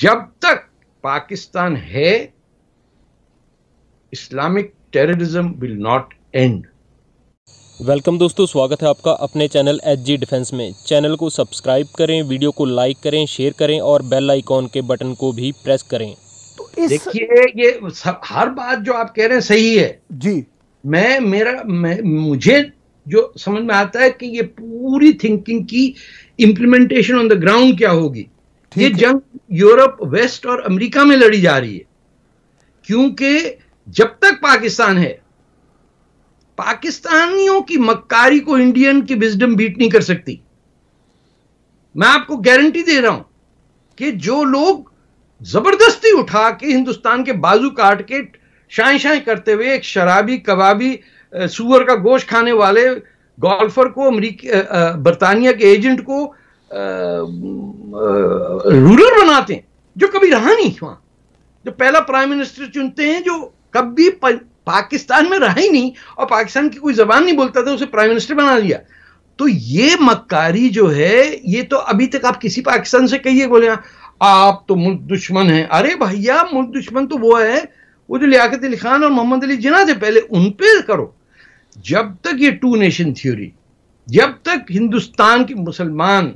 जब तक पाकिस्तान है Islamic terrorism will not end welcome दोस्तों स्वागत है आपका अपने चैनल एच जी डिफेंस में चैनल को सब्सक्राइब करें वीडियो को लाइक करें शेयर करें और बेल आइकॉन के बटन को भी प्रेस करें तो इस... देखिए ये सब हर बात जो आप कह रहे हैं सही है जी मैं मेरा मैं मुझे जो समझ में आता है कि ये पूरी थिंकिंग की इम्प्लीमेंटेशन ऑन द ग्राउंड क्या होगी ये जंग यूरोप वेस्ट और अमेरिका में लड़ी जा रही है क्योंकि जब तक पाकिस्तान है पाकिस्तानियों की मक्कारी को इंडियन की विजडम बीट नहीं कर सकती मैं आपको गारंटी दे रहा हूं कि जो लोग जबरदस्ती उठा के हिंदुस्तान के बाजू काट के शाए शाए करते हुए एक शराबी कबाबी सुअर का गोश्त खाने वाले गोल्फर को अमरीकी बरतानिया के एजेंट को रूरल बनाते हैं जो कभी रहा नहीं वहां जो पहला प्राइम मिनिस्टर चुनते हैं जो कभी पाकिस्तान में रहा ही नहीं और पाकिस्तान की कोई जबान नहीं बोलता था उसे प्राइम मिनिस्टर बना लिया तो ये मक्कारी जो है ये तो अभी तक आप किसी पाकिस्तान से कहिए बोले आप तो मुल्क दुश्मन हैं अरे भैया मुल्क दुश्मन तो वो है वो जो लियाकत अली खान और मोहम्मद अली जिना थे पहले उन पर करो जब तक ये टू नेशन थ्योरी जब तक हिंदुस्तान के मुसलमान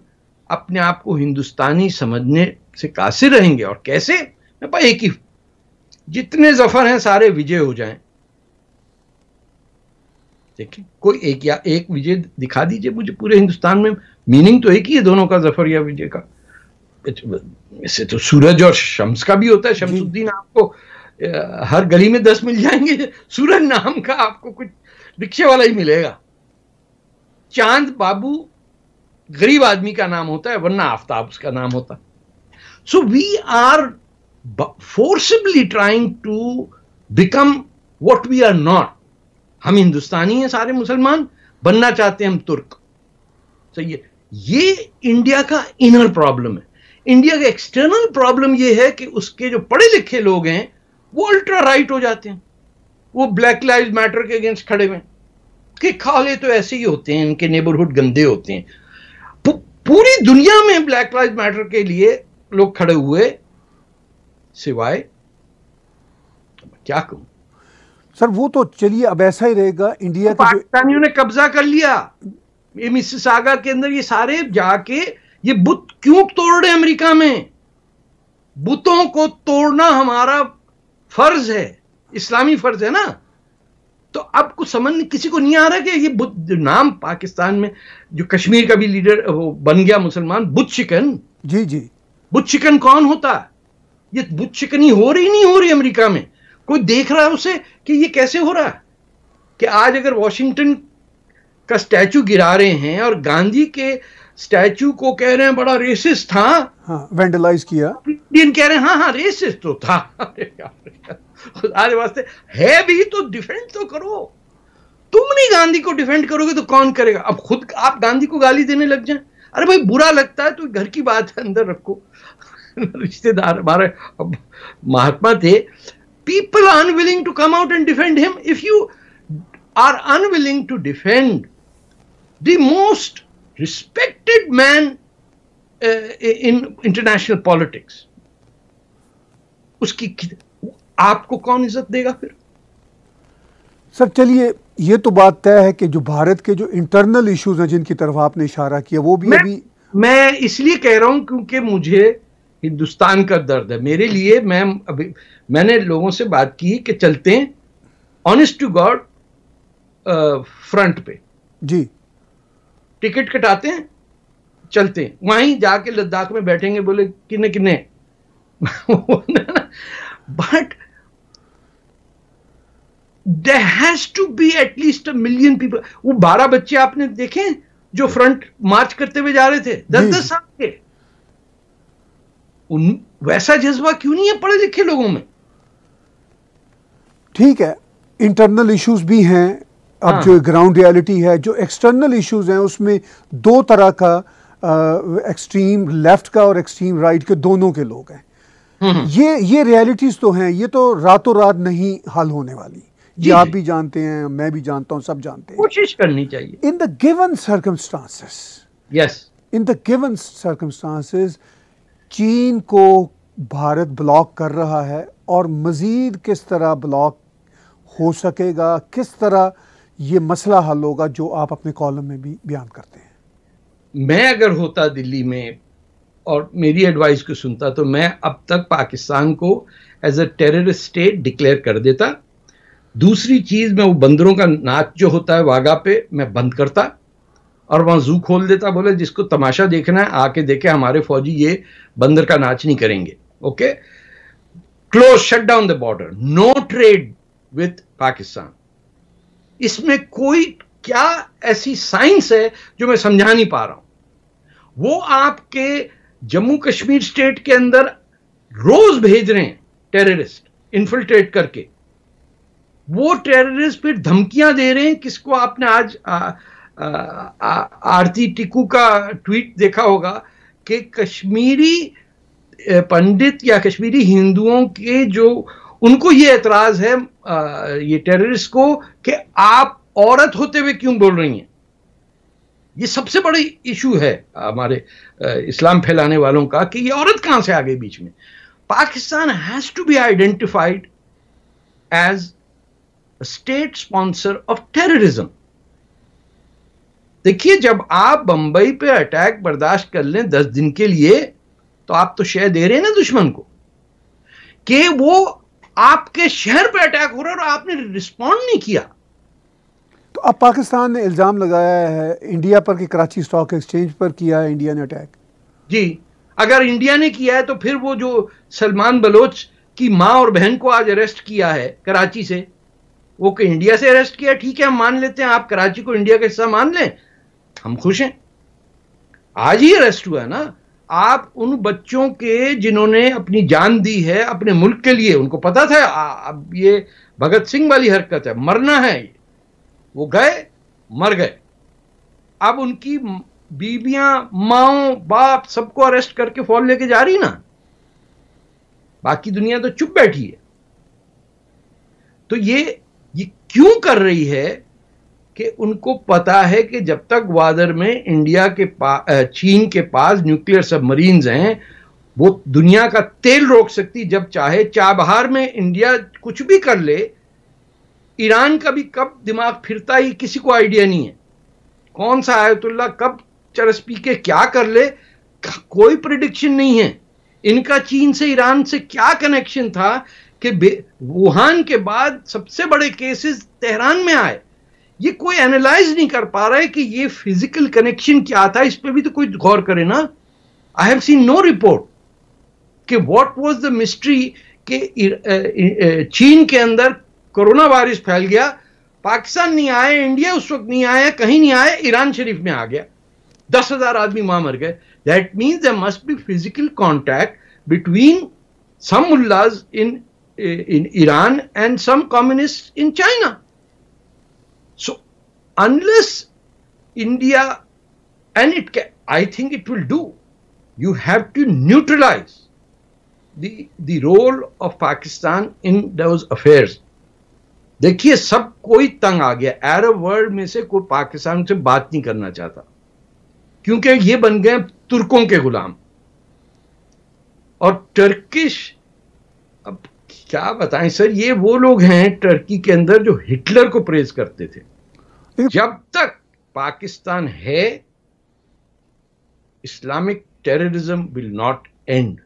अपने आप को हिंदुस्तानी समझने से कासिर रहेंगे और कैसे मैं भाई एक ही जितने जफर हैं सारे विजय हो जाएं देखिए कोई एक या एक विजय दिखा दीजिए मुझे पूरे हिंदुस्तान में मीनिंग तो एक ही है दोनों का जफर या विजय का इससे तो सूरज और शम्स का भी होता है शमसुद्दीन आपको हर गली में दस मिल जाएंगे सूरज नाम का आपको कुछ रिक्शे वाला ही मिलेगा चांद बाबू गरीब आदमी का नाम होता है वरना आफ्ताब उसका नाम होता so we are forcibly trying to become what we are not हम हिंदुस्तानी हैं सारे मुसलमान बनना चाहते हैं हम तुर्क सही है ये इंडिया का इनर प्रॉब्लम है इंडिया का एक्सटर्नल प्रॉब्लम ये है कि उसके जो पढ़े लिखे लोग हैं वो अल्ट्रा राइट हो जाते हैं वो ब्लैक लाइव मैटर के अगेंस्ट खड़े हुए कि खाले तो ऐसे ही होते हैं इनके नेबरहुड गंदे होते हैं पूरी दुनिया में ब्लैक लाइव मैटर के लिए लोग खड़े हुए सिवाय क्या कहूं सर वो तो चलिए अब ऐसा ही रहेगा इंडिया तो पाकिस्तानियों ने कब्जा कर लिया ये सागर के अंदर ये सारे जाके ये बुत क्यों तोड़ रहे अमेरिका में बुतों को तोड़ना हमारा फर्ज है इस्लामी फर्ज है ना तो अब कुछ समझ किसी को नहीं आ रहा कि ये बुद्ध नाम पाकिस्तान में जो कश्मीर का भी लीडर वो बन गया मुसलमान बुद्ध चिकन जी जी बुद्ध चिकन कौन होता ये बुद्ध चिकन ही हो रही नहीं हो रही अमेरिका में कोई देख रहा है उसे कि ये कैसे हो रहा है कि आज अगर वॉशिंगटन का स्टैचू गिरा रहे हैं और गांधी के स्टैचू को कह रहे हैं बड़ा रेसिस था हाँ, वेंडलाइज किया इंडियन कह रहे हैं हाँ हाँ रेसिस तो था अरे वास्ते है भी तो डिफेंड तो करो तुम नहीं गांधी को डिफेंड करोगे तो कौन करेगा अब खुद आप गांधी को गाली देने लग जाए अरे भाई बुरा लगता है तो घर की बात है अंदर रखो रिश्तेदार हमारे महात्मा थे people are unwilling to come out and defend him if you are unwilling to defend the most respected man in international politics उसकी आपको कौन इज्जत देगा फिर सर चलिए ये तो बात तय है कि जो भारत के जो इंटरनल इश्यूज हैं जिनकी तरफ आपने इशारा किया वो भी मैं, अभी मैं इसलिए कह रहा हूं क्योंकि मुझे हिंदुस्तान का दर्द है मेरे लिए मैं अभी मैंने लोगों से बात की कि चलते हैं ऑनेस्ट टू गॉड फ्रंट पे जी टिकट कटाते हैं चलते हैं वहीं जाके लद्दाख में बैठेंगे बोले किन्ने किन्ने but there has to be at least a million people वो बारह बच्चे आपने देखे जो फ्रंट मार्च करते हुए जा रहे थे दस दस साल के उन वैसा जज्बा क्यों नहीं है पढ़े लिखे लोगों में ठीक है इंटरनल इश्यूज भी हैं अब हाँ। जो ग्राउंड रियलिटी है जो एक्सटर्नल इश्यूज हैं उसमें दो तरह का एक्सट्रीम लेफ्ट का और एक्सट्रीम राइट के दोनों के लोग हैं ये ये रियलिटीज़ तो हैं ये तो रातों रात नहीं हल होने वाली ये आप भी जानते हैं मैं भी जानता हूं सब जानते हैं कोशिश करनी चाहिए in the given circumstances yes in the given circumstances चीन को भारत ब्लॉक कर रहा है और मज़ीद किस तरह ब्लॉक हो सकेगा किस तरह ये मसला हल होगा जो आप अपने कॉलम में भी बयान करते हैं मैं अगर होता दिल्ली में और मेरी एडवाइस को सुनता तो मैं अब तक पाकिस्तान को as a terrorist state declare कर देता दूसरी चीज़ मैं वो बंदरों का नाच जो होता है वागा पे मैं बंद करता और वहां जू खोल देता बोले जिसको तमाशा देखना है आके देखे हमारे फौजी ये बंदर का नाच नहीं करेंगे okay close shut down the border no trade with Pakistan इसमें कोई क्या ऐसी साइंस है जो मैं समझा नहीं पा रहा हूं वो आपके जम्मू कश्मीर स्टेट के अंदर रोज भेज रहे हैं टेररिस्ट इन्फिल्ट्रेट करके वो टेररिस्ट फिर धमकियां दे रहे हैं किसको आपने आज आ, आ, आ, आरती टिकू का ट्वीट देखा होगा कि कश्मीरी पंडित या कश्मीरी हिंदुओं के जो उनको ये एतराज है आ, ये टेररिस्ट को कि आप औरत होते हुए क्यों बोल रही हैं ये सबसे बड़ी इशू है हमारे इस्लाम फैलाने वालों का कि ये औरत कहां से आ गई बीच में Pakistan has to be identified as state sponsor of terrorism देखिए जब आप बंबई पे अटैक बर्दाश्त कर लें दस दिन के लिए तो आप तो शह दे रहे हैं ना दुश्मन को कि वो आपके शहर पे अटैक हो रहा है और आपने रिस्पॉन्ड नहीं किया तो अब पाकिस्तान ने इल्ज़ाम लगाया है इंडिया पर कि कराची स्टॉक एक्सचेंज पर किया है इंडिया ने अटैक जी अगर इंडिया ने किया है तो फिर वो जो सलमान बलोच की माँ और बहन को आज अरेस्ट किया है कराची से वो कि इंडिया से अरेस्ट किया ठीक है हम मान लेते हैं आप कराची को इंडिया का हिस्सा मान लें हम खुश हैं आज ही अरेस्ट हुआ ना आप उन बच्चों के जिन्होंने अपनी जान दी है अपने मुल्क के लिए उनको पता था अब ये भगत सिंह वाली हरकत है मरना है वो गए मर गए अब उनकी बीबियां माओ बाप सबको अरेस्ट करके फौल लेके जा रही ना बाकी दुनिया तो चुप बैठी है तो ये ये क्यों कर रही है कि उनको पता है कि जब तक वादर में इंडिया के पास चीन के पास न्यूक्लियर सबमरीन्स हैं वो दुनिया का तेल रोक सकती जब चाहे चाबहार में इंडिया कुछ भी कर ले ईरान का भी कब दिमाग फिरता ही किसी को आइडिया नहीं है कौन सा आयतुल्ला कब चरस पी के क्या कर ले कोई प्रिडिक्शन नहीं है इनका चीन से ईरान से क्या कनेक्शन था कि वुहान के बाद सबसे बड़े केसेस तेहरान में आए ये कोई एनालाइज नहीं कर पा रहा है कि ये फिजिकल कनेक्शन क्या था इस पर भी तो कोई गौर करे ना I have seen no report कि व्हाट वाज द मिस्ट्री के चीन के अंदर कोरोना वायरस फैल गया पाकिस्तान नहीं आए इंडिया उस वक्त नहीं आया कहीं नहीं आए ईरान शरीफ में आ गया दस हजार आदमी वहां मर गए that means they must be physical contact between some mullahs in in Iran and some communist in China so unless India and it I think it will do you have to neutralise the role of Pakistan in those affairs देखिए सब कोई तंग आ गया Arab world में से कोई पाकिस्तान से बात नहीं करना चाहता क्योंकि ये बन गए तुर्कों के गुलाम और टर्किश अब क्या बताएं सर ये वो लोग हैं टर्की के अंदर जो हिटलर को प्रेज करते थे जब तक पाकिस्तान है Islamic terrorism will not and